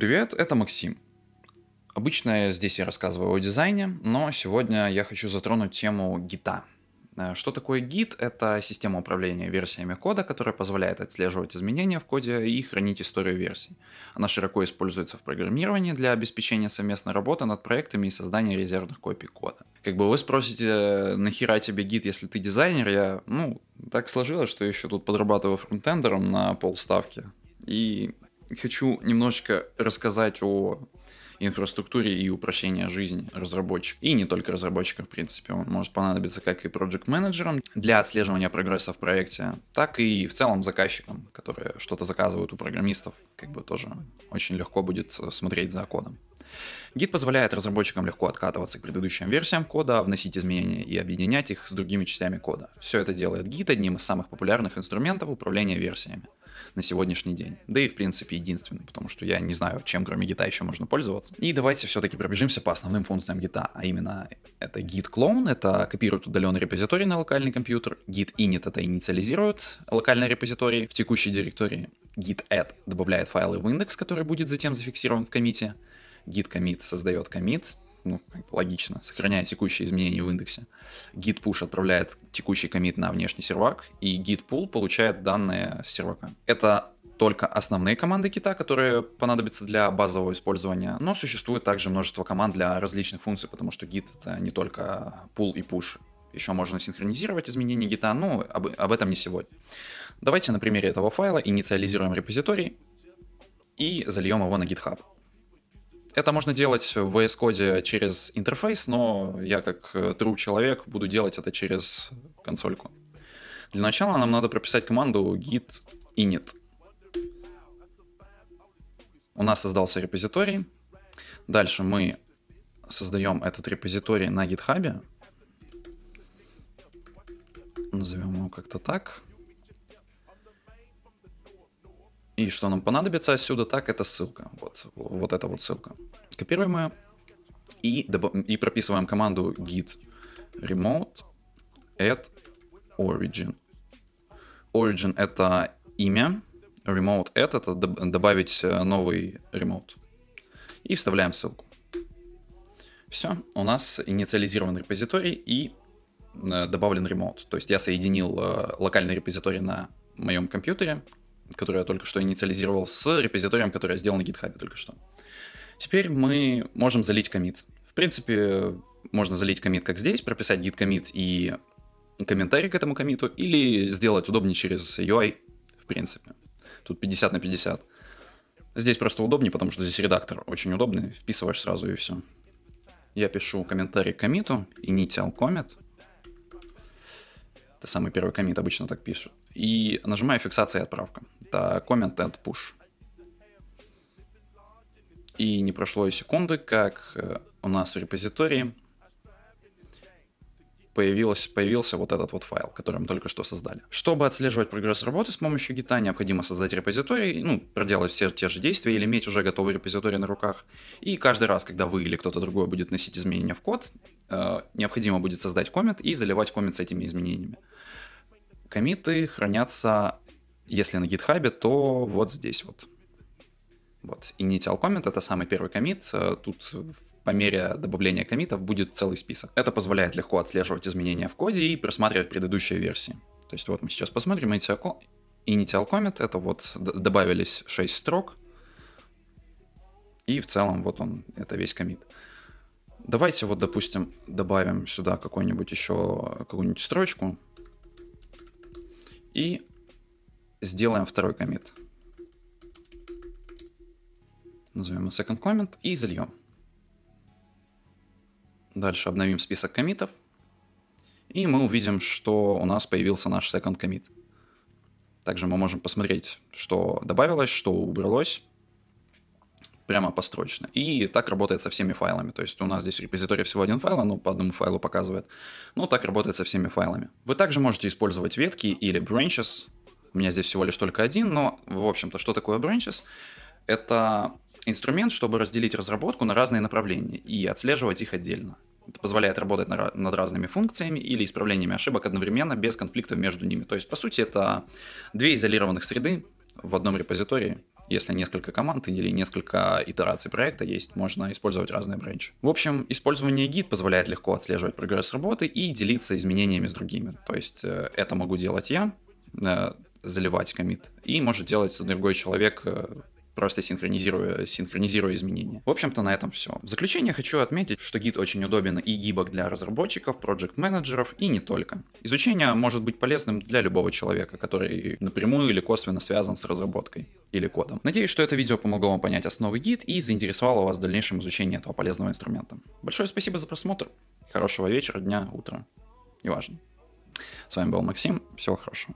Привет, это Максим. Обычно здесь я рассказываю о дизайне, но сегодня я хочу затронуть тему гита. Э, что такое гид? Это система управления версиями кода, которая позволяет отслеживать изменения в коде и хранить историю версий. Она широко используется в программировании для обеспечения совместной работы над проектами и создания резервных копий кода. Как бы вы спросите, э, нахера тебе гид, если ты дизайнер? Я, ну, так сложилось, что еще тут подрабатываю фронтендером на полставки. И хочу немножечко рассказать о инфраструктуре и упрощения жизни разработчиков. И не только разработчиков, в принципе. Он может понадобиться как и project менеджерам для отслеживания прогресса в проекте, так и в целом заказчикам, которые что-то заказывают у программистов. Как бы тоже очень легко будет э, смотреть за кодом. Гид позволяет разработчикам легко откатываться к предыдущим версиям кода, вносить изменения и объединять их с другими частями кода. Все это делает гид одним из самых популярных инструментов управления версиями на сегодняшний день. Да и, в принципе, единственный, потому что я не знаю, чем кроме гита еще можно пользоваться. И давайте все-таки пробежимся по основным функциям гита, а именно это git clone, это копирует удаленный репозиторий на локальный компьютер, git init это инициализирует локальный репозиторий в текущей директории, git add добавляет файлы в индекс, который будет затем зафиксирован в комите, git commit создает commit, ну, логично, сохраняя текущие изменения в индексе. Git push отправляет текущий комит на внешний сервак, и git pull получает данные с сервака. Это только основные команды кита, которые понадобятся для базового использования, но существует также множество команд для различных функций, потому что Git это не только pull и push. Еще можно синхронизировать изменения гита, но об, об этом не сегодня. Давайте на примере этого файла инициализируем репозиторий и зальем его на GitHub. Это можно делать в VS Code через интерфейс, но я как э, true человек буду делать это через консольку. Для начала нам надо прописать команду git init. У нас создался репозиторий. Дальше мы создаем этот репозиторий на GitHub. Назовем его как-то так. И что нам понадобится отсюда, так это ссылка. Вот, вот эта вот ссылка копируемое. И, и прописываем команду git remote at origin. Origin это имя, remote at это добавить э, новый remote. И вставляем ссылку. Все, у нас инициализирован репозиторий и э, добавлен remote. То есть я соединил э, локальный репозиторий на моем компьютере, который я только что инициализировал, с репозиторием, который я сделал на GitHub только что. Теперь мы можем залить комит. В принципе, можно залить комит как здесь, прописать git commit и комментарий к этому комиту, или сделать удобнее через UI, в принципе. Тут 50 на 50. Здесь просто удобнее, потому что здесь редактор очень удобный, вписываешь сразу и все. Я пишу комментарий к комиту, initial commit. Это самый первый комит, обычно так пишут. И нажимаю фиксация и отправка. Это comment and push. И не прошло и секунды, как э, у нас в репозитории появилось, появился вот этот вот файл, который мы только что создали. Чтобы отслеживать прогресс работы с помощью гита, необходимо создать репозиторий, ну, проделать все те же действия или иметь уже готовый репозиторий на руках. И каждый раз, когда вы или кто-то другой будет носить изменения в код, э, необходимо будет создать коммент и заливать коммент с этими изменениями. Комиты хранятся, если на гитхабе, то вот здесь вот. Вот. Initial commit — это самый первый комит. Э, тут по мере добавления комитов будет целый список. Это позволяет легко отслеживать изменения в коде и просматривать предыдущие версии. То есть вот мы сейчас посмотрим initial, initial commit. Это вот добавились 6 строк. И в целом вот он, это весь комит. Давайте вот, допустим, добавим сюда какую-нибудь еще, какую-нибудь строчку. И сделаем второй комит назовем на second comment и зальем. Дальше обновим список комитов. И мы увидим, что у нас появился наш second commit. Также мы можем посмотреть, что добавилось, что убралось прямо построчно. И так работает со всеми файлами. То есть у нас здесь в репозитории всего один файл, оно по одному файлу показывает. Но так работает со всеми файлами. Вы также можете использовать ветки или branches. У меня здесь всего лишь только один, но, в общем-то, что такое branches? Это инструмент, чтобы разделить разработку на разные направления и отслеживать их отдельно. Это позволяет работать на, над разными функциями или исправлениями ошибок одновременно, без конфликтов между ними. То есть, по сути, это две изолированных среды в одном репозитории. Если несколько команд или несколько итераций проекта есть, можно использовать разные бренчи. В общем, использование гид позволяет легко отслеживать прогресс работы и делиться изменениями с другими. То есть э, это могу делать я, э, заливать комит, и может делать другой человек э, просто синхронизируя, синхронизируя изменения. В общем-то, на этом все. В заключение хочу отметить, что гид очень удобен и гибок для разработчиков, проект-менеджеров и не только. Изучение может быть полезным для любого человека, который напрямую или косвенно связан с разработкой или кодом. Надеюсь, что это видео помогло вам понять основы гид и заинтересовало вас в дальнейшем изучении этого полезного инструмента. Большое спасибо за просмотр. Хорошего вечера, дня, утра. Неважно. С вами был Максим. Всего хорошего.